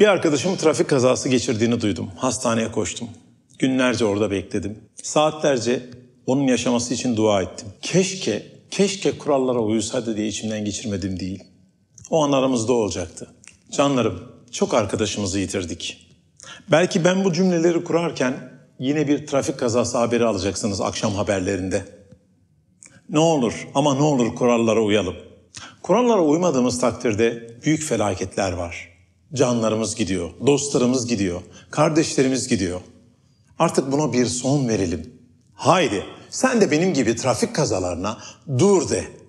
Bir arkadaşım trafik kazası geçirdiğini duydum. Hastaneye koştum. Günlerce orada bekledim. Saatlerce onun yaşaması için dua ettim. Keşke, keşke kurallara uysaydı diye içimden geçirmedim değil. O an aramızda olacaktı. Canlarım, çok arkadaşımızı yitirdik. Belki ben bu cümleleri kurarken yine bir trafik kazası haberi alacaksınız akşam haberlerinde. Ne olur ama ne olur kurallara uyalım. Kurallara uymadığımız takdirde büyük felaketler var. Canlarımız gidiyor, dostlarımız gidiyor, kardeşlerimiz gidiyor. Artık buna bir son verelim. Haydi sen de benim gibi trafik kazalarına dur de.